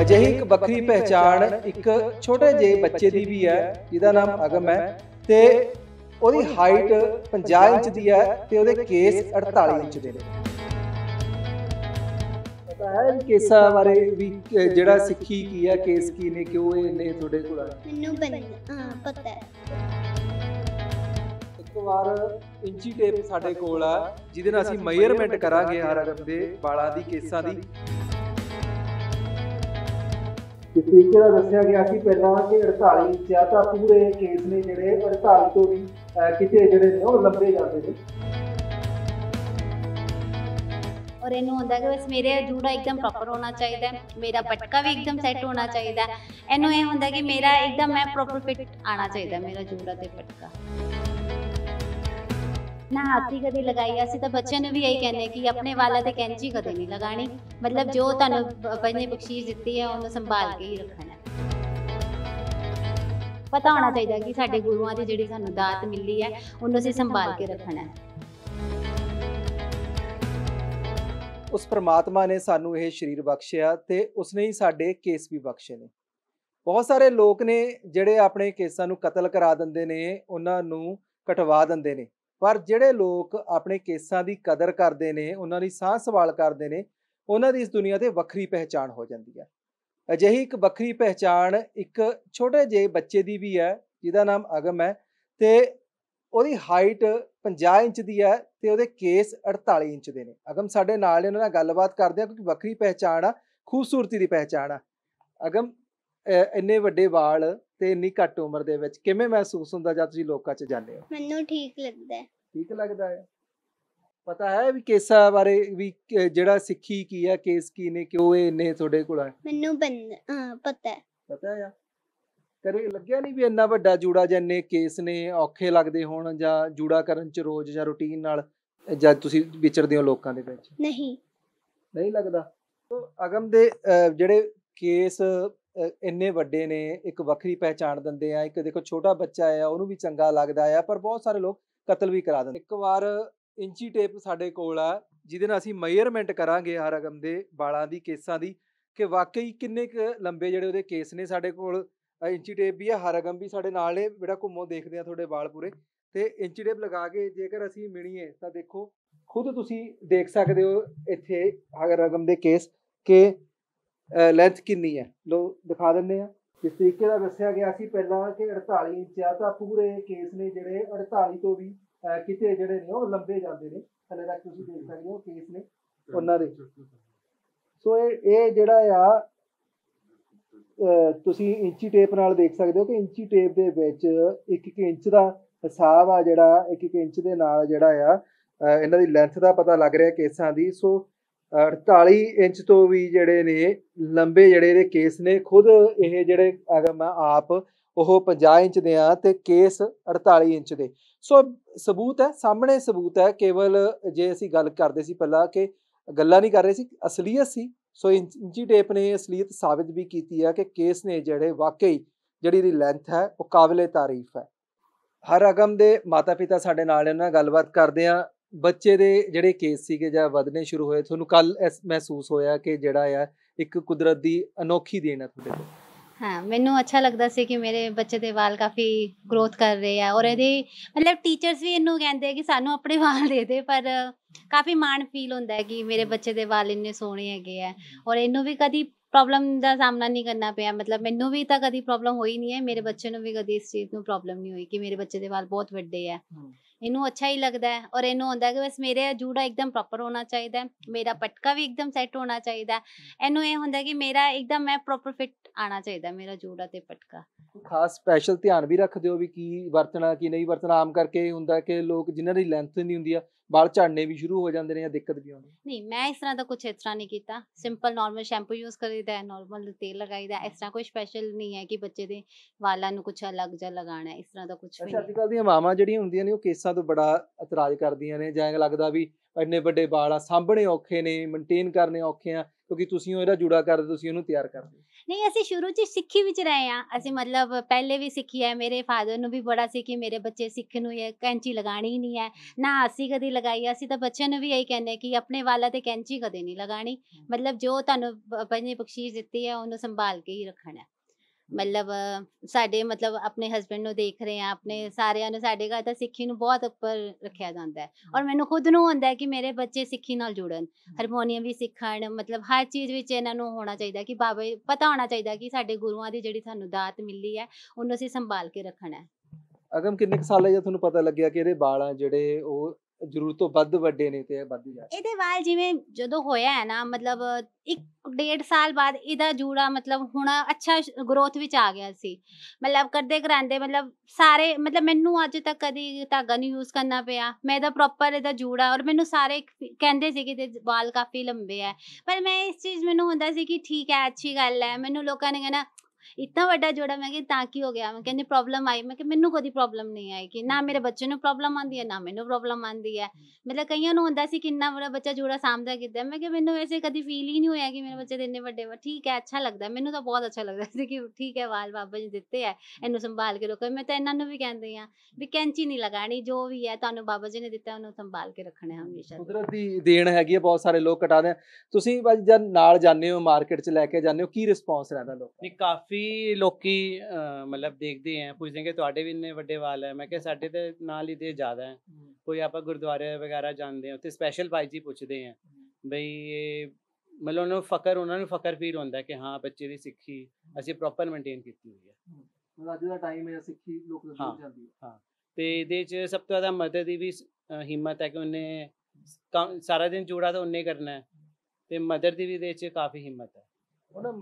ਅਜਿਹੀ ਇੱਕ ਵੱਖਰੀ ਪਹਿਚਾਣ ਇੱਕ ਛੋਟੇ ਜਿਹੇ ਬੱਚੇ ਦੀ ਵੀ ਹੈ ਜਿਹਦਾ ਨਾਮ ਅਗਮ ਹੈ ਤੇ ਉਹਦੀ ਹਾਈਟ 50 ਇੰਚ ਦੀ ਹੈ ਤੇ ਉਹਦੇ ਕੇਸ 48 ਇੰਚ ਦੇ ਨੇ ਪਤਾ ਹੈ ਕਿਸਾ ਬਾਰੇ ਵੀ ਜਿਹੜਾ ਸਿੱਖੀ ਕੀ ਹੈ ਕੇਸ ਕੀ ਨੇ ਕਿਉਂ ਇਹ ਨੇ ਤੁਹਾਡੇ ਕੋਲ ਆਏ ਮੈਨੂੰ ਪਤਾ ਹੈ ਇੱਕ ਵਾਰ ਇੰਚੀ ਟੇਪ ਸਾਡੇ ਕੋਲ ਆ ਜਿਹਦੇ ਨਾਲ ਅਸੀਂ ਮੈਜ਼ਰਮੈਂਟ ਕਰਾਂਗੇ ਹਰ ਅਗਮ ਦੇ ਵਾਲਾਂ ਦੀ ਕੇਸਾਂ ਦੀ ਇਸ ਤਰੀਕੇ ਨਾਲ ਦੱਸਿਆ ਗਿਆ ਕਿ ਪਹਿਲਾਂ ਕਿ 48 ਜਾਂ ਤਾਂ ਪੂਰੇ ਕੇਸ ਨੇ ਜਿਹੜੇ 48 ਤੋਂ ਵੀ ਕਿਤੇ ਜਿਹੜੇ ਨੇ ਉਹ ਲੰਬੇ ਜਾਂਦੇ ਨੇ ਔਰ ਇਹਨੂੰ ਹੁੰਦਾ ਕਿ ਬਸ ਮੇਰੇ ਜੂੜਾ ਇੱਕਦਮ ਪ੍ਰੋਪਰ ਹੋਣਾ ਚਾਹੀਦਾ ਮੇਰਾ ਪਟਕਾ ਵੀ ਇੱਕਦਮ ਸੈੱਟ ਹੋਣਾ ਚਾਹੀਦਾ ਇਹਨੂੰ ਇਹ ਹੁੰਦਾ ਕਿ ਮੇਰਾ ਇੱਕਦਮ ਮੈਂ ਪ੍ਰੋਪਰ ਫਿਟ ਆਣਾ ਚਾਹੀਦਾ ਮੇਰਾ ਜੂੜਾ ਤੇ ਪਟਕਾ ਨਾ ਆਪ ਕਦੇ ਲਗਾਈ ਅਸੀਂ ਤਾਂ ਬੱਚਿਆਂ ਨੂੰ ਵੀ ਇਹੀ ਕਹਿੰਦੇ ਕਿ ਆਪਣੇ ਵਾਲਾਂ ਤੇ ਕੈਂਚੀ ਕਦੇ ਨਹੀਂ ਲਗਾਣੀ ਮਤਲਬ ਜੋ ਤੁਹਾਨੂੰ ਆਪਣੇ ਨੇ ਬਖਸ਼ੀਸ਼ ਦਿੱਤੀ ਹੈ ਉਹਨੂੰ ਸੰਭਾਲ ਕੇ ਹੀ ਰੱਖਣਾ ਪਤਾ ਹੋਣਾ ਚਾਹੀਦਾ ਕਿ ਸਾਡੇ ਗੁਰੂਆਂ ਦੀ ਜਿਹੜੀ ਸਾਨੂੰ ਦਾਤ ਮਿਲੀ ਹੈ ਉਹਨੂੰ ਅਸੀਂ ਸੰਭਾਲ ਕੇ ਰੱਖਣਾ ਹੈ ਉਸ ਪ੍ਰਮਾਤਮਾ ਨੇ ਸਾਨੂੰ ਇਹ ਸਰੀਰ ਬਖਸ਼ਿਆ ਤੇ ਉਸਨੇ ਹੀ ਸਾਡੇ ਕੇਸ ਵੀ ਬਖਸ਼ੇ ਨੇ ਬਹੁਤ ਸਾਰੇ ਲੋਕ ਨੇ ਜਿਹੜੇ ਆਪਣੇ ਕੇਸਾਂ ਨੂੰ ਕਤਲ ਕਰਾ ਦਿੰਦੇ ਨੇ ਉਹਨਾਂ ਨੂੰ ਕਟਵਾ ਦਿੰਦੇ ਨੇ ਪਰ ਜਿਹੜੇ ਲੋਕ ਆਪਣੇ ਕੇਸਾਂ ਦੀ ਕਦਰ ਕਰਦੇ ਨੇ ਉਹਨਾਂ ਦੀ ਸਾਹ ਸਵਾਲ ਕਰਦੇ ਨੇ ਉਹਨਾਂ ਦੀ ਇਸ ਦੁਨੀਆ ਤੇ ਵੱਖਰੀ ਪਹਿਚਾਣ ਹੋ ਜਾਂਦੀ ਹੈ ਅਜਿਹੀ ਇੱਕ ਵੱਖਰੀ ਪਹਿਚਾਣ ਇੱਕ ਛੋਟੇ ਜਿਹੇ ਬੱਚੇ ਦੀ ਵੀ ਹੈ ਜਿਹਦਾ ਨਾਮ ਅਗਮ ਹੈ ਤੇ ਉਹਦੀ ਹਾਈਟ 50 ਇੰਚ ਦੀ ਹੈ ਤੇ ਉਹਦੇ ਕੇਸ 48 ਇੰਚ ਦੇ ਨੇ ਅਗਮ ਸਾਡੇ ਨਾਲ ਇਹਨਾਂ ਨਾਲ ਗੱਲਬਾਤ ਕਰਦੇ ਆ ਕਿਉਂਕਿ ਵੱਖਰੀ ਪਹਿਚਾਣ ਆ ਖੂਬਸੂਰਤੀ ਦੀ ਪਹਿਚਾਣ ਆ ਅਗਮ ਇੰਨੇ ਵੱਡੇ ਵਾਲ ਤੇ ਇੰਨੀ ਘੱਟ ਉਮਰ ਦੇ ਵਿੱਚ ਕਿਵੇਂ ਮਹਿਸੂਸ ਹੁੰਦਾ ਜਦ ਤੁਸੀਂ ਲੋਕਾਂ 'ਚ ਜਾਂਦੇ ਹੋ ਮੈਨੂੰ ਠੀਕ ਲੱਗਦਾ ਹੈ ਠੀਕ ਲੱਗਦਾ ਹੈ ਪਤਾ ਹੈ ਵੀ ਕੇਸਾ ਬਾਰੇ ਵੀ ਜਿਹੜਾ ਸਿੱਖੀ ਕੀ ਹੈ ਕੇਸ ਕੀ ਨੇ ਕਿਉਂ ਇਹ ਇੰਨੇ ਤੁਹਾਡੇ ਕੋਲ ਹੈ ਮੈਨੂੰ ਪਤਾ ਹੈ ਪਤਾ ਹੈ ਕਰੇ ਲੱਗਿਆ ਨਹੀਂ ਵੀ ਇੰਨਾ ਵੱਡਾ ਜੂੜਾ ਜਾਂ ਇੰਨੇ ਕੇਸ ਨੇ ਔਖੇ ਲੱਗਦੇ ਹੋਣ ਜਾਂ ਜੂੜਾ ਕਰਨ 'ਚ ਰੋਜ਼ ਜਾਂ ਰੁਟੀਨ ਨਾਲ ਜਦ ਤੁਸੀਂ ਵਿਚਰਦੇ ਹੋ ਲੋਕਾਂ ਦੇ ਵਿੱਚ ਨਹੀਂ ਨਹੀਂ ਲੱਗਦਾ ਅਗਮ ਦੇ ਜਿਹੜੇ ਕੇਸ ਇੰਨੇ ਵੱਡੇ ਨੇ ਇੱਕ ਵੱਖਰੀ ਪਹਿਚਾਣ ਦਿੰਦੇ ਆ ਇੱਕ ਦੇਖੋ ਛੋਟਾ ਬੱਚਾ ਆ ਉਹਨੂੰ ਵੀ ਚੰਗਾ ਲੱਗਦਾ ਆ ਪਰ ਬਹੁਤ ਸਾਰੇ ਲੋਕ ਕਤਲ ਵੀ ਕਰਾ ਦਿੰਦੇ ਇੱਕ ਵਾਰ ਇੰਚੀ ਟੇਪ ਸਾਡੇ ਕੋਲ ਆ ਜਿਹਦੇ ਨਾਲ ਅਸੀਂ ਮੈਜ਼ਰਮੈਂਟ ਕਰਾਂਗੇ ਹਰ ਅਗਮ ਦੇ ਵਾਲਾਂ ਦੀ ਕੇਸਾਂ ਦੀ ਕਿ ਵਾਕਈ ਕਿੰਨੇ ਕ ਲੰਬੇ ਜਿਹੜੇ ਉਹਦੇ ਕੇਸ ਨੇ ਸਾਡੇ ਕੋਲ ਇੰਚੀ ਟੇਪ ਵੀ ਆ ਹਰ ਅਗਮ ਵੀ ਸਾਡੇ ਨਾਲ ਨੇ ਜਿਹੜਾ ਘੁੰਮੋ ਦੇਖਦੇ ਆ ਤੁਹਾਡੇ ਵਾਲ ਪੂਰੇ ਤੇ ਇੰਚੀ ਟੇਪ ਲਗਾ ਕੇ ਜੇਕਰ ਅਸੀਂ ਮਿਣੀਏ ਤਾਂ ਦੇਖੋ ਖੁਦ ਤੁਸੀਂ ਦੇਖ ਸਕਦੇ ਹੋ ਇੱਥੇ ਹਰ ਅਗਮ ਦੇ ਕੇਸ ਕਿ ਲੈਂਥ ਕਿੰਨੀ ਹੈ ਲੋ ਦਿਖਾ ਦਿੰਦੇ ਆ ਜਿਸ ਤਰੀਕੇ ਦਾ ਦੱਸਿਆ ਗਿਆ ਸੀ ਪਹਿਲਾਂ ਕਿ 48 ਇੰਚ ਆ ਤਾਂ ਪੂਰੇ ਕੇਸ ਨੇ ਜਿਹੜੇ 48 ਤੋਂ ਵੀ ਕਿਤੇ ਜਿਹੜੇ ਨੇ ਉਹ ਲੰਬੇ ਜਾਂਦੇ ਨੇ ਥੱਲੇ ਤੱਕ ਤੁਸੀਂ ਦੇਖ ਸਕਦੇ ਹੋ ਕੇਸ ਨੇ ਉਹਨਾਂ ਦੇ ਸੋ ਇਹ ਇਹ ਜਿਹੜਾ ਆ ਤੁਸੀਂ ਇੰਚੀ ਟੇਪ ਨਾਲ ਦੇਖ ਸਕਦੇ ਹੋ ਕਿ ਇੰਚੀ ਟੇਪ ਦੇ ਵਿੱਚ 1-1 ਇੰਚ ਦਾ ਹਿਸਾਬ ਆ ਜਿਹੜਾ 1-1 ਇੰਚ ਦੇ ਨਾਲ ਜਿਹੜਾ ਆ ਇਹਨਾਂ ਦੀ ਲੈਂਥ ਦਾ ਪਤਾ ਲੱਗ ਰਿਹਾ ਕੇਸਾਂ ਦੀ ਸੋ 48 ਇੰਚ ਤੋਂ ਵੀ ਜਿਹੜੇ ਨੇ ਲੰਬੇ ਜਿਹੜੇ ਦੇ ਕੇਸ ਨੇ ਖੁਦ ਇਹ ਜਿਹੜੇ ਅਗਰ ਮੈਂ ਆਪ ਉਹ 50 ਇੰਚ ਦੇ ਆ ਤੇ ਕੇਸ 48 ਇੰਚ ਦੇ ਸੋ ਸਬੂਤ ਹੈ ਸਾਹਮਣੇ ਸਬੂਤ ਹੈ ਕੇਵਲ ਜੇ ਅਸੀਂ ਗੱਲ ਕਰਦੇ ਸੀ ਪਹਿਲਾਂ ਕਿ ਗੱਲਾਂ ਨਹੀਂ ਕਰ ਰਹੇ ਸੀ ਅਸਲੀਅਤ ਸੀ ਸੋ ਇੰਚੀ ਟੇਪ ਨੇ ਅਸਲੀਅਤ ਸਾਬਤ ਵੀ ਕੀਤੀ ਹੈ ਕਿ ਕੇਸ ਨੇ ਜਿਹੜੇ ਵਾਕਈ ਜਿਹੜੀ ਦੀ ਲੈਂਥ ਹੈ ਉਹ ਕਾਬਲੇ ਤਾਰੀਫ ਹੈ ਹਰ ਅਗਮ ਦੇ ਮਾਤਾ-ਪਿਤਾ ਸਾਡੇ ਨਾਲ ਇਹਨਾਂ ਗੱਲਬਾਤ ਕਰਦੇ ਆ ਬੱਚੇ ਦੇ ਜਿਹੜੇ ਕੇਸ ਸੀਗੇ ਜਾਂ ਵਧਨੇ ਸ਼ੁਰੂ ਹੋਏ ਤੁਹਾਨੂੰ ਕੱਲ ਮਹਿਸੂਸ ਹੋਇਆ ਕਿ ਜਿਹੜਾ ਆ ਇੱਕ ਕੁਦਰਤ ਦੀ ਅਨੋਖੀ ਦੇਣ ਆ ਤੁਹਾਡੇ ਕੋਲ ਹਾਂ ਮੈਨੂੰ ਅੱਛਾ ਲੱਗਦਾ ਸੀ ਕਿ ਮੇਰੇ ਬੱਚੇ ਦੇ ਵਾਲ ਕਾਫੀ ਗਰੋਥ ਕਰ ਰਹੇ ਆ ਔਰ ਇਹਦੇ ਮਤਲਬ ਟੀਚਰਸ ਵੀ ਇਹਨੂੰ ਕਹਿੰਦੇ ਕਿ ਸਾਨੂੰ ਆਪਣੇ ਵਾਲ ਦੇ ਦੇ ਪਰ ਕਾਫੀ ਮਾਣ ਫੀਲ ਹੁੰਦਾ ਹੈ ਕਿ ਮੇਰੇ ਬੱਚੇ ਦੇ ਵਾਲ ਇੰਨੇ ਸੋਹਣੇ ਹੈਗੇ ਆ ਔਰ ਇਹਨੂੰ ਵੀ ਕਦੀ ਪ੍ਰੋਬਲਮ ਦਾ ਸਾਹਮਣਾ ਨਹੀਂ ਕਰਨਾ ਪਿਆ ਮਤਲਬ ਮੈਨੂੰ ਵੀ ਤਾਂ ਕਦੀ ਪ੍ਰੋਬਲਮ ਹੋਈ ਨਹੀਂ ਹੈ ਮੇਰੇ ਬੱਚੇ ਨੂੰ ਵੀ ਕਦੀ ਇਸ ਚੀਜ਼ ਨੂੰ ਪ੍ਰੋਬਲਮ ਨਹੀਂ ਹੋਈ ਕਿ ਮੇਰੇ ਬੱਚੇ ਦੇ ਵਾਲ ਬਹੁਤ ਵੱਡੇ ਆ ਇਹਨੂੰ ਅੱਛਾ ਹੀ ਲੱਗਦਾ ਹੈ ਔਰ ਇਹਨੂੰ ਹੁੰਦਾ ਕਿ ਬਸ ਮੇਰੇ ਜੂੜਾ ਇੱਕਦਮ ਪ੍ਰੋਪਰ ਹੋਣਾ ਚਾਹੀਦਾ ਹੈ ਮੇਰਾ ਪਟਕਾ ਵੀ ਇੱਕਦਮ ਸੈੱਟ ਹੋਣਾ ਚਾਹੀਦਾ ਹੈ ਇਹਨੂੰ ਇਹ ਹੁੰਦਾ ਕਿ ਮੇਰਾ ਇੱਕਦਮ ਮੈਂ ਪ੍ਰੋਪਰ ਫਿਟ ਆਣਾ ਚਾਹੀਦਾ ਮੇਰਾ ਜੂੜਾ ਤੇ ਪਟਕਾ ਖਾਸ ਸਪੈਸ਼ਲ ਧਿਆਨ ਵੀ ਰੱਖਦੇ ਹੋ ਵੀ ਕੀ ਵਰਤਣਾ ਕੀ ਨਹੀਂ ਵਰਤਣਾ ਆਮ ਕਰਕੇ ਹੁੰਦਾ ਕਿ ਲੋਕ ਜਿਨ੍ਹਾਂ ਦੀ ਲੈਂਥ ਨਹੀਂ ਹੁੰਦੀ ਆ ਵਾਲ ਝੜਨੇ ਵੀ ਸ਼ੁਰੂ ਹੋ ਜਾਂਦੇ ਨੇ ਜਾਂ ਦਿੱਕਤ ਵੀ ਆਉਂਦੀ ਨਹੀਂ ਮੈਂ ਇਸ ਤਰ੍ਹਾਂ ਦਾ ਕੁਝ ਇਸ ਤਰ੍ਹਾਂ ਨਹੀਂ ਕੀਤਾ ਸਿੰਪਲ ਨਾਰਮਲ ਸ਼ੈਂਪੂ ਯੂਜ਼ ਕਰੀਦਾ ਹੈ ਨਾਰਮਲ ਤੇਲ ਲਗਾਈਦਾ ਇਸ ਤਰ੍ਹਾਂ ਕੋਈ ਸਪੈਸ਼ਲ ਨਹੀਂ ਹੈ ਕਿ ਬੱਚੇ ਦੇ ਵਾਲਾਂ ਨੂੰ ਕੁਝ ਅਲੱਗ ਜਿਹਾ ਲਗਾਉਣਾ ਹੈ ਇਸ ਤਰ੍ਹਾਂ ਦਾ ਕੁਝ ਵੀ ਨਹੀਂ ਅੱਜ ਕੱਲ ਦੀਆਂ ਮਾਵਾਂ ਜਿਹੜੀਆਂ ਹੁੰਦੀਆਂ ਨੇ ਉਹ ਕੇਸਾਂ ਤੋਂ ਬੜਾ ਇਤਰਾਜ਼ ਕਰਦੀਆਂ ਨੇ ਜਾਂ ਲੱਗਦਾ ਵੀ ਇੰਨੇ ਵੱਡੇ ਵਾਲ ਆ ਸਾਹਮਣੇ ਔਖੇ ਨੇ ਮੇਨਟੇਨ ਕਰਨੇ ਔਖੇ ਆ ਕਿਉਂਕਿ ਤੁਸੀਂ ਉਹ ਇਹਦਾ ਜੁੜਾ ਕਰਦੇ ਤੁਸੀਂ ਉਹਨੂੰ ਤਿਆਰ ਕਰਦੇ ਨਹੀਂ ਅਸੀਂ ਸ਼ੁਰੂ ਚ ਸਿੱਖੀ ਵਿੱਚ ਰਹੇ ਆ ਅਸੀਂ ਮਤਲਬ ਪਹਿਲੇ ਵੀ ਸਿੱਖੀ ਹੈ ਮੇਰੇ ਫਾਦਰ ਨੂੰ ਵੀ ਬੜਾ ਸੀ ਕਿ ਮੇਰੇ ਬੱਚੇ ਸਿੱਖਣ ਨੂੰ ਇਹ ਕੈਂਚੀ ਲਗਾਣੀ ਨਹੀਂ ਹੈ ਨਾ ਅਸੀਂ ਕਦੀ ਲਗਾਈ ਅਸੀਂ ਤਾਂ ਬੱਚਿਆਂ ਨੂੰ ਵੀ ਇਹੀ ਕਹਿੰਦੇ ਕਿ ਆਪਣੇ ਵਾਲਾ ਤੇ ਕੈਂਚੀ ਕਦੇ ਨਹੀਂ ਲਗਾਣੀ ਮਤਲਬ ਜੋ ਤੁਹਾਨੂੰ ਰੱਬ ਬਖਸ਼ੀਸ਼ ਦਿੱਤੀ ਹੈ ਉਹਨੂੰ ਸੰਭਾਲ ਕੇ ਹੀ ਰੱਖਣਾ ਮਤਲਬ ਸਾਡੇ ਮਤਲਬ ਆਪਣੇ ਹਸਬੰਡ ਨੂੰ ਦੇਖ ਰਹੇ ਆ ਆਪਣੇ ਸਾਰਿਆਂ ਨੂੰ ਸਾਡੇ ਘਰ ਤਾਂ ਸਿੱਖੀ ਨੂੰ ਬਹੁਤ ਉੱਪਰ ਰੱਖਿਆ ਜਾਂਦਾ ਹੈ ਔਰ ਮੈਨੂੰ ਖੁਦ ਨੂੰ ਹੁੰਦਾ ਹੈ ਕਿ ਮੇਰੇ ਬੱਚੇ ਸਿੱਖੀ ਨਾਲ ਜੁੜਨ ਹਰਮੋਨੀਅਮ ਵੀ ਸਿੱਖਣ ਮਤਲਬ ਹਰ ਚੀਜ਼ ਵਿੱਚ ਇਹਨਾਂ ਨੂੰ ਹੋਣਾ ਚਾਹੀਦਾ ਕਿ ਬਾਬਾ ਪਤਾ ਹੋਣਾ ਚਾਹੀਦਾ ਕਿ ਸਾਡੇ ਗੁਰੂਆਂ ਦੀ ਜਿਹੜੀ ਸਾਨੂੰ ਦਾਤ ਮਿਲੀ ਹੈ ਉਹਨੂੰ ਅਸੀਂ ਸੰਭਾਲ ਕੇ ਰੱਖਣਾ ਹੈ ਅਗਮ ਕਿੰਨੇ ਸਾਲ ਹੈ ਜੇ ਤੁਹਾਨੂੰ ਪਤਾ ਲੱਗਿਆ ਕਿ ਇਹਦੇ ਬਾਲਾਂ ਆ ਜਿਹੜੇ ਉਹ ਜ਼ਰੂਰ ਤੋਂ ਵੱਧ ਵੱਡੇ ਨੇ ਤੇ ਇਹ ਵੱਧ ਜਾ ਇਹਦੇ ਵਾਲ ਜਿਵੇਂ ਜਦੋਂ ਹੋਇਆ ਹੈ ਨਾ ਮਤਲਬ 1.5 ਸਾਲ ਬਾਅਦ ਇਹਦਾ ਜੂੜਾ ਮਤਲਬ ਹੁਣ ਅੱਛਾ ਗਰੋਥ ਵਿੱਚ ਆ ਗਿਆ ਸੀ ਮਤਲਬ ਕਰਦੇ ਕਰਾਂਦੇ ਮਤਲਬ ਸਾਰੇ ਮਤਲਬ ਮੈਨੂੰ ਅੱਜ ਤੱਕ ਕਦੀ ਧਾਗਾ ਨਹੀਂ ਯੂਜ਼ ਕਰਨਾ ਪਿਆ ਮੈਂ ਇਹਦਾ ਪ੍ਰੋਪਰ ਇਹਦਾ ਜੂੜਾ ਔਰ ਮੈਨੂੰ ਸਾਰੇ ਕਹਿੰਦੇ ਸੀ ਕਿ ਤੇ ਵਾਲ ਕਾਫੀ ਲੰਬੇ ਆ ਪਰ ਮੈਂ ਇਸ ਚੀਜ਼ ਮੈਨੂੰ ਹੁੰਦਾ ਸੀ ਕਿ ਠੀਕ ਹੈ ਅੱਛੀ ਗੱਲ ਹੈ ਮੈਨੂੰ ਲੋਕਾਂ ਨੇ ਕਹਿੰਦਾ ਇतना ਵੱਡਾ ਜੋੜਾ ਮੈਂ ਕਿ ਤਾਂ ਕੀ ਹੋ ਗਿਆ ਮੈਂ ਕਹਿੰਦੀ ਪ੍ਰੋਬਲਮ ਆਈ ਮੈਂ ਕਿ ਮੈਨੂੰ ਕੋਈ ਪ੍ਰੋਬਲਮ ਨਹੀਂ ਆਈ ਕਿ ਨਾ ਮੇਰੇ ਬੱਚੇ ਨੂੰ ਪ੍ਰੋਬਲਮ ਆਂਦੀ ਹੈ ਨਾ ਮੈਨੂੰ ਪ੍ਰੋਬਲਮ ਆਂਦੀ ਹੈ ਮਤਲਬ ਕਈਆਂ ਨੂੰ ਹੁੰਦਾ ਸੀ ਕਿੰਨਾ ਬੜਾ ਬੱਚਾ ਜੋੜਾ ਸਾਹਮਣਾ ਕਿਦਾਂ ਮੈਂ ਕਿ ਮੈਨੂੰ ਐਸੇ ਕਦੀ ਫੀਲ ਹੀ ਨਹੀਂ ਹੋਇਆ ਕਿ ਮੇਰੇ ਬੱਚੇ ਦੇ ਇੰਨੇ ਵੱਡੇ ਵਾ ਠੀਕ ਹੈ ਅੱਛਾ ਲੱਗਦਾ ਮੈਨੂੰ ਤਾਂ ਬਹੁਤ ਅੱਛਾ ਲੱਗਦਾ ਸੀ ਕਿ ਠੀਕ ਹੈ ਵਾਲ ਬਾਬਾ ਜੀ ਦਿੱਤੇ ਹੈ ਇਹਨੂੰ ਸੰਭਾਲ ਕੇ ਰੱਖੋ ਮੈਂ ਤਾਂ ਇਹਨਾਂ ਨੂੰ ਵੀ ਕਹਿੰਦੀ ਆ ਵੀ ਕੈਂਚੀ ਨਹੀਂ ਲਗਾਣੀ ਜੋ ਵੀ ਹੈ ਤੁਹਾਨੂੰ ਬਾਬਾ ਜੀ ਨੇ ਦਿੱਤਾ ਉਹਨੂੰ ਸੰਭਾਲ ਕੇ ਰੱਖਣਾ ਹੈ ਹਮੇਸ਼ਾ ਕੁਦਰਤ ਦੀ ਦੇਣ ਹੈਗੀ ਹੈ ਬਹੁਤ ਸਾਰੇ ਲੋਕ ਕਟਾਦੇ ਤੁਸੀਂ ਜਦ ਨਾਲ ਜਾਂਦੇ ਹੋ ਮਾਰਕੀਟ 'ਚ ਲੈ ਕੇ ਜਾਂਦੇ ਹੋ ਕੀ ਰਿਸਪੌਂਸ ਰਹਿੰਦਾ ਲੋਕਾਂ ਨਹੀਂ ਕਾਫੀ ਕਾਫੀ ਲੋਕੀ ਮਤਲਬ ਦੇਖਦੇ ਆ ਪੁੱਛਦੇ ਕਿ ਤੁਹਾਡੇ ਵੀ ਇੰਨੇ ਵੱਡੇ ਵਾਲ ਹੈ ਮੈਂ ਕਿਹਾ ਸਾਡੇ ਤੇ ਨਾਲ ਹੀ ਤੇ ਜ਼ਿਆਦਾ ਹੈ ਕੋਈ ਆਪਾਂ ਗੁਰਦੁਆਰੇ ਵਗੈਰਾ ਜਾਂਦੇ ਆ ਉੱਥੇ ਸਪੈਸ਼ਲ ਭਾਈ ਜੀ ਪੁੱਛਦੇ ਆ ਬਈ ਇਹ ਮਤਲਬ ਉਹਨਾਂ ਨੂੰ ਫਕਰ ਉਹਨਾਂ ਨੂੰ ਫਕਰ ਫੀਲ ਹੁੰਦਾ ਕਿ ਹਾਂ ਬੱਚੇ ਦੀ ਸਿੱਖੀ ਅਸੀਂ ਪ੍ਰੋਪਰ ਮੇਨਟੇਨ ਕੀਤੀ ਹੋਈ ਹੈ ਮਤਲਬ ਅੱਜ ਦਾ ਟਾਈਮ ਹੈ ਸਿੱਖੀ ਲੋਕ ਦੇ ਹਾਂ। ਜਾਂਦੀ ਹੈ ਤੇ ਇਹਦੇ ਚ ਸਭ ਤੋਂ ਜ਼ਿਆਦਾ ਮਦਦ ਦੀ ਵੀ ਹਿੰਮਤ ਹੈ ਕਿ ਉਹਨੇ ਸਾਰਾ ਦਿਨ ਜੂੜਾ ਤਾਂ ਉਹਨੇ ਕਰਨਾ ਹੈ ਤੇ ਮਦਰ ਦੀ ਵੀ ਦੇ ਚ ਕਾਫੀ ਹਿੰਮਤ ਹੈ ਉਹਨਾਂ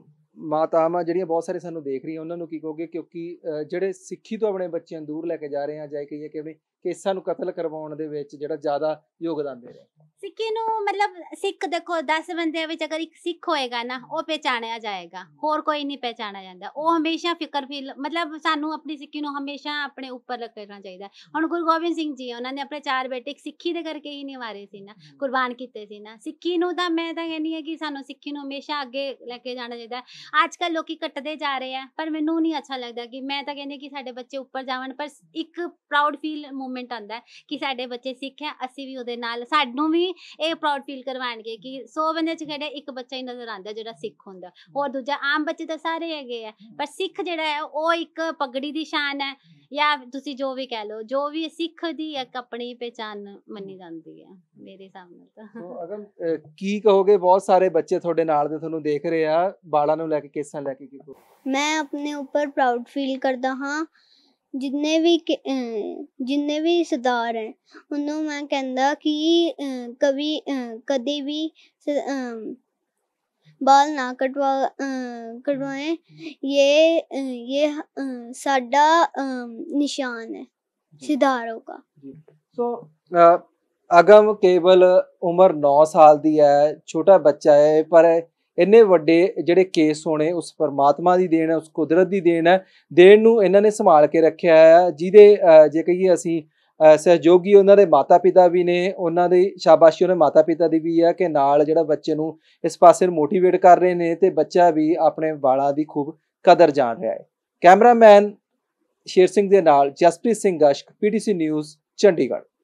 ਮਾਤਾਵਾਂ ਜਿਹੜੀਆਂ ਬਹੁਤ ਸਾਰੇ ਸਾਨੂੰ ਦੇਖ ਰਹੀਆਂ ਉਹਨਾਂ ਨੂੰ ਕੀ ਕਹੋਗੇ ਕਿਉਂਕਿ ਜਿਹੜੇ ਸਿੱਖੀ ਤੋਂ ਆਪਣੇ ਬੱਚਿਆਂ ਦੂਰ ਲੈ ਕੇ ਜਾ ਰਹੇ ਆ ਜਾਈ ਕਹੀਏ ਕਿ ਕੇਸਾਂ ਨੂੰ ਕਤਲ ਕਰਵਾਉਣ ਦੇ ਵਿੱਚ ਜਿਹੜਾ ਜ਼ਿਆਦਾ ਯੋਗਦਾਨ ਦੇ ਰਿਹਾ ਸਿੱਖੀ ਨੂੰ ਮਤਲਬ ਸਿੱਖ ਦੇਖੋ 10 ਬੰਦੇ ਵਿੱਚ ਅਗਰ ਇੱਕ ਸਿੱਖ ਹੋਏਗਾ ਨਾ ਉਹ ਪਛਾਣਿਆ ਜਾਏਗਾ ਹੋਰ ਕੋਈ ਨਹੀਂ ਪਛਾਣਿਆ ਜਾਂਦਾ ਉਹ ਹਮੇਸ਼ਾ ਫਿਕਰ ਫੀਲ ਮਤਲਬ ਸਾਨੂੰ ਆਪਣੀ ਸਿੱਖੀ ਨੂੰ ਹਮੇਸ਼ਾ ਆਪਣੇ ਉੱਪਰ ਰੱਖਣਾ ਚਾਹੀਦਾ ਹੁਣ ਗੁਰੂ ਗੋਬਿੰਦ ਸਿੰਘ ਜੀ ਉਹਨਾਂ ਨੇ ਆਪਣੇ ਚਾਰ ਬੇਟੇ ਇੱਕ ਸਿੱਖੀ ਦੇ ਕਰਕੇ ਹੀ ਨਹੀਂ ਮਾਰੇ ਸੀ ਨਾ ਕੁਰਬਾਨ ਕੀਤੇ ਸੀ ਨਾ ਸਿੱਖੀ ਨੂੰ ਤਾਂ ਮੈਂ ਤਾਂ ਕਹਿੰਦੀ ਹਾਂ ਕਿ ਸਾਨੂੰ ਸਿੱਖੀ ਨੂੰ ਹਮੇਸ਼ਾ ਅੱਗੇ ਲੈ ਕੇ ਜਾਣਾ ਚਾਹੀਦਾ ਅੱਜ ਕੱਲ ਲੋਕੀ ਕੱਟਦੇ ਜਾ ਰਹੇ ਆ ਪਰ ਮੈਨੂੰ ਨਹੀਂ ਅੱਛਾ ਲੱਗਦਾ ਕਿ ਮੈਂ ਤਾਂ ਕਹਿੰਦੀ ਕਿ ਸਾਡੇ ਬੱਚੇ ਉੱਪਰ ਜਾਵਣ ਪਰ ਇੱਕ ਪ੍ਰਾਊਡ ਫੀਲ ਮੂਮੈਂਟ ਆਂਦਾ ਕਿ ਸਾਡੇ ਬੱਚੇ ਸਿੱਖ ਅਸੀਂ ਵੀ ਉਹਦੇ ਨਾਲ ਸਾਨੂੰ ਵੀ ਇਹ ਪ੍ਰਾਊਡ ਫੀਲ ਕਰਵਾਣਗੇ ਕਿ 100 ਬੰਦੇ ਚ ਕਿਹੜਾ ਇੱਕ ਬੱਚਾ ਹੀ ਨਜ਼ਰ ਆਂਦਾ ਜਿਹੜਾ ਸਿੱਖ ਹੁੰਦਾ ਹੋਰ ਦੂਜਾ ਆਮ ਬੱਚੇ ਤਾਂ ਸਾਰੇ ਹੈਗੇ ਆ ਪਰ ਸਿੱਖ ਜਿਹੜਾ ਹੈ ਉਹ ਇੱਕ ਪਗੜੀ ਦੀ ਸ਼ਾਨ ਹੈ ਜਾਂ ਤੁਸੀਂ ਜੋ ਵੀ ਕਹਿ ਲਓ ਜੋ ਵੀ ਸਿੱਖ ਦੀ ਇੱਕ ਆਪਣੀ ਪਛਾਣ ਮੰਨੀ ਜਾਂਦੀ ਹੈ ਮੇਰੇ ਸਾਹਮਣੇ ਤਾਂ ਤਾਂ ਅਗਰ ਕੀ ਕਹੋਗੇ ਬਹੁਤ ਸਾਰੇ ਬੱਚੇ ਤੁਹਾਡੇ ਨਾਲ ਦੇ ਤੁਹਾਨੂੰ ਦੇਖ ਰਹੇ ਆ ਬਾਲਾਂ ਨੂੰ ਲੈ ਕੇ ਕੇਸਾਂ ਲੈ ਕੇ ਕੀ ਮੈਂ ਆਪਣੇ ਉੱਪਰ ਪ੍ਰਾਊਡ ਫੀਲ ਕਰਦਾ ਹਾਂ ਜਿੰਨੇ ਵੀ ਜਿੰਨੇ ਵੀ ਸਰਦਾਰ ਹੈ ਉਹਨੂੰ ਮੈਂ ਕਹਿੰਦਾ ਕਿ ਕਵੀ ਕਦੇ ਵੀ ਬਾਲ ਨਾ ਕਟਵਾ ਕਟਵਾਏ ਇਹ ਇਹ ਸਾਡਾ ਨਿਸ਼ਾਨ ਹੈ ਸਿਧਾਰੋ ਦਾ ਸੋ ਅਗਮ ਕੇਵਲ ਉਮਰ 9 ਸਾਲ ਦੀ ਹੈ ਛੋਟਾ ਬੱਚਾ ਹੈ ਪਰ ਇੰਨੇ ਵੱਡੇ ਜਿਹੜੇ ਕੇਸ ਹੋਣੇ ਉਸ ਪਰਮਾਤਮਾ ਦੀ ਦੇਣ ਹੈ ਉਸ ਕੁਦਰਤ ਦੀ ਦੇਣ ਹੈ ਦੇਣ ਨੂੰ ਇਹਨਾਂ ਨੇ ਸੰਭਾਲ ਕੇ ਰੱਖਿਆ ਹੈ ਜਿਹਦੇ ਜੇ ਕਹੀਏ ਅਸੀਂ ਸਹਿਯੋਗੀ ਉਹਨਾਂ ਦੇ ਮਾਤਾ-ਪਿਤਾ ਵੀ ਨੇ ਉਹਨਾਂ ਦੇ ਸ਼ਾਬਾਸ਼ੀ ਉਹਨਾਂ ਮਾਤਾ-ਪਿਤਾ ਦੀ ਵੀ ਹੈ ਕਿ ਨਾਲ ਜਿਹੜਾ ਬੱਚੇ ਨੂੰ ਇਸ ਪਾਸੇ ਮੋਟੀਵੇਟ ਕਰ ਰਹੇ ਨੇ ਤੇ ਬੱਚਾ ਵੀ ਆਪਣੇ ਵਾਲਾਂ ਦੀ ਖੂਬ ਕਦਰ ਜਾਣ ਰਿਹਾ ਹੈ ਕੈਮਰਾਮੈਨ ਸ਼ੇਰ ਸਿੰਘ ਦੇ ਨਾਲ ਜਸਪ੍ਰੀਤ ਸਿੰਘ ਗਸ਼ਕ ਪੀਟੀਸੀ ਨਿਊਜ਼ ਚੰਡੀਗੜ੍ਹ